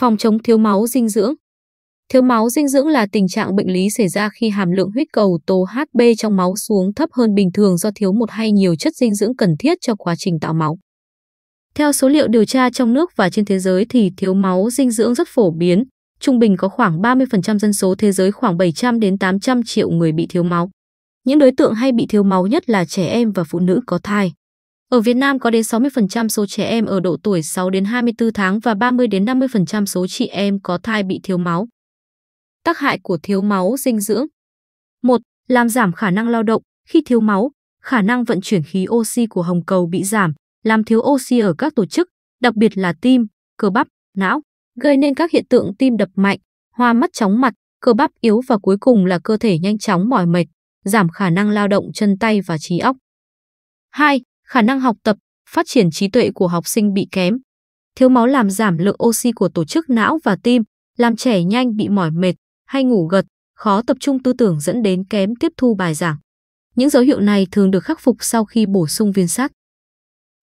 Phòng chống thiếu máu dinh dưỡng Thiếu máu dinh dưỡng là tình trạng bệnh lý xảy ra khi hàm lượng huyết cầu tố HB trong máu xuống thấp hơn bình thường do thiếu một hay nhiều chất dinh dưỡng cần thiết cho quá trình tạo máu. Theo số liệu điều tra trong nước và trên thế giới thì thiếu máu dinh dưỡng rất phổ biến, trung bình có khoảng 30% dân số thế giới khoảng 700 đến 800 triệu người bị thiếu máu. Những đối tượng hay bị thiếu máu nhất là trẻ em và phụ nữ có thai. Ở Việt Nam có đến 60% số trẻ em ở độ tuổi 6 đến 24 tháng và 30 đến 50% số chị em có thai bị thiếu máu. Tác hại của thiếu máu dinh dưỡng. 1. Làm giảm khả năng lao động khi thiếu máu, khả năng vận chuyển khí oxy của hồng cầu bị giảm, làm thiếu oxy ở các tổ chức, đặc biệt là tim, cơ bắp, não, gây nên các hiện tượng tim đập mạnh, hoa mắt chóng mặt, cơ bắp yếu và cuối cùng là cơ thể nhanh chóng mỏi mệt, giảm khả năng lao động chân tay và trí óc. 2 khả năng học tập, phát triển trí tuệ của học sinh bị kém. Thiếu máu làm giảm lượng oxy của tổ chức não và tim, làm trẻ nhanh bị mỏi mệt hay ngủ gật, khó tập trung tư tưởng dẫn đến kém tiếp thu bài giảng. Những dấu hiệu này thường được khắc phục sau khi bổ sung viên sắt.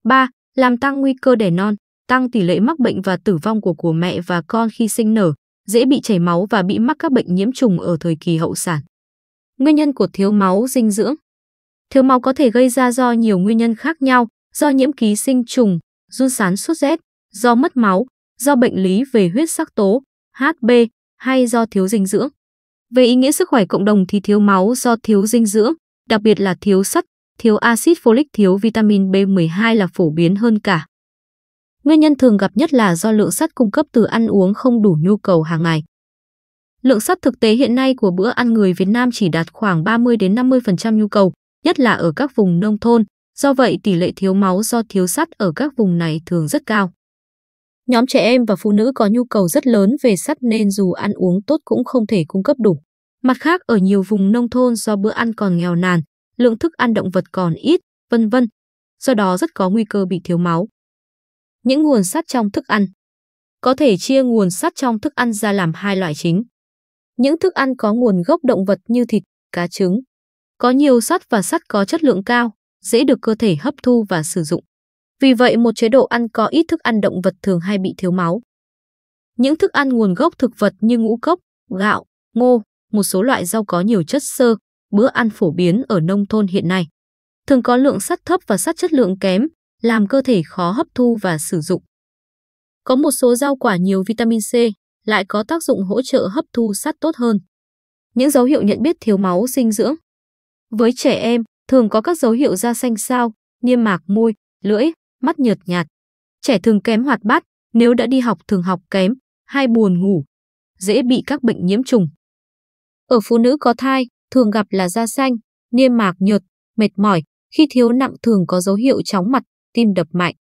3. Làm tăng nguy cơ đẻ non, tăng tỷ lệ mắc bệnh và tử vong của của mẹ và con khi sinh nở, dễ bị chảy máu và bị mắc các bệnh nhiễm trùng ở thời kỳ hậu sản. Nguyên nhân của thiếu máu dinh dưỡng Thiếu máu có thể gây ra do nhiều nguyên nhân khác nhau, do nhiễm ký sinh trùng, run sán sốt rét, do mất máu, do bệnh lý về huyết sắc tố, HB hay do thiếu dinh dưỡng. Về ý nghĩa sức khỏe cộng đồng thì thiếu máu do thiếu dinh dưỡng, đặc biệt là thiếu sắt, thiếu axit folic, thiếu vitamin B12 là phổ biến hơn cả. Nguyên nhân thường gặp nhất là do lượng sắt cung cấp từ ăn uống không đủ nhu cầu hàng ngày. Lượng sắt thực tế hiện nay của bữa ăn người Việt Nam chỉ đạt khoảng 30 đến 50% nhu cầu, nhất là ở các vùng nông thôn, do vậy tỷ lệ thiếu máu do thiếu sắt ở các vùng này thường rất cao. Nhóm trẻ em và phụ nữ có nhu cầu rất lớn về sắt nên dù ăn uống tốt cũng không thể cung cấp đủ. Mặt khác ở nhiều vùng nông thôn do bữa ăn còn nghèo nàn, lượng thức ăn động vật còn ít, vân vân, do đó rất có nguy cơ bị thiếu máu. Những nguồn sắt trong thức ăn Có thể chia nguồn sắt trong thức ăn ra làm hai loại chính. Những thức ăn có nguồn gốc động vật như thịt, cá trứng, có nhiều sắt và sắt có chất lượng cao, dễ được cơ thể hấp thu và sử dụng. Vì vậy một chế độ ăn có ít thức ăn động vật thường hay bị thiếu máu. Những thức ăn nguồn gốc thực vật như ngũ cốc, gạo, ngô, một số loại rau có nhiều chất xơ, bữa ăn phổ biến ở nông thôn hiện nay. Thường có lượng sắt thấp và sắt chất lượng kém, làm cơ thể khó hấp thu và sử dụng. Có một số rau quả nhiều vitamin C, lại có tác dụng hỗ trợ hấp thu sắt tốt hơn. Những dấu hiệu nhận biết thiếu máu dinh dưỡng với trẻ em, thường có các dấu hiệu da xanh xao, niêm mạc môi, lưỡi, mắt nhợt nhạt. Trẻ thường kém hoạt bát, nếu đã đi học thường học kém, hay buồn ngủ, dễ bị các bệnh nhiễm trùng. Ở phụ nữ có thai, thường gặp là da xanh, niêm mạc nhợt, mệt mỏi, khi thiếu nặng thường có dấu hiệu chóng mặt, tim đập mạnh.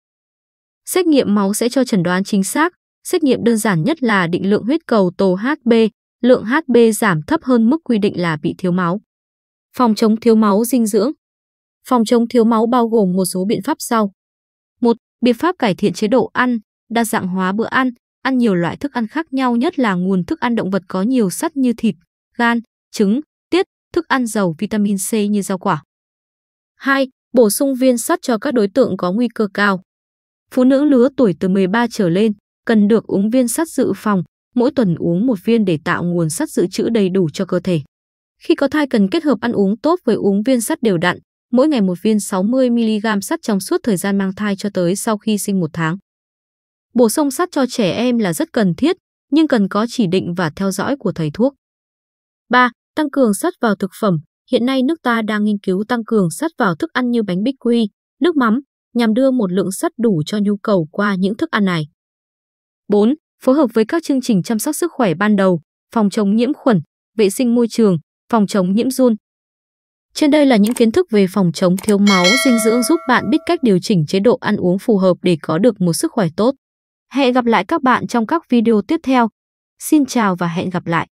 Xét nghiệm máu sẽ cho chẩn đoán chính xác, xét nghiệm đơn giản nhất là định lượng huyết cầu tổ HB, lượng HB giảm thấp hơn mức quy định là bị thiếu máu. Phòng chống thiếu máu dinh dưỡng. Phòng chống thiếu máu bao gồm một số biện pháp sau. một Biện pháp cải thiện chế độ ăn, đa dạng hóa bữa ăn, ăn nhiều loại thức ăn khác nhau nhất là nguồn thức ăn động vật có nhiều sắt như thịt, gan, trứng, tiết, thức ăn giàu vitamin C như rau quả. 2. Bổ sung viên sắt cho các đối tượng có nguy cơ cao. Phụ nữ lứa tuổi từ 13 trở lên cần được uống viên sắt dự phòng, mỗi tuần uống một viên để tạo nguồn sắt dự trữ đầy đủ cho cơ thể. Khi có thai cần kết hợp ăn uống tốt với uống viên sắt đều đặn, mỗi ngày một viên 60mg sắt trong suốt thời gian mang thai cho tới sau khi sinh một tháng. Bổ sung sắt cho trẻ em là rất cần thiết, nhưng cần có chỉ định và theo dõi của thầy thuốc. 3. Tăng cường sắt vào thực phẩm. Hiện nay nước ta đang nghiên cứu tăng cường sắt vào thức ăn như bánh bích quy, nước mắm, nhằm đưa một lượng sắt đủ cho nhu cầu qua những thức ăn này. 4. Phối hợp với các chương trình chăm sóc sức khỏe ban đầu, phòng chống nhiễm khuẩn, vệ sinh môi trường, Phòng chống nhiễm run Trên đây là những kiến thức về phòng chống thiếu máu dinh dưỡng giúp bạn biết cách điều chỉnh chế độ ăn uống phù hợp để có được một sức khỏe tốt. Hẹn gặp lại các bạn trong các video tiếp theo. Xin chào và hẹn gặp lại!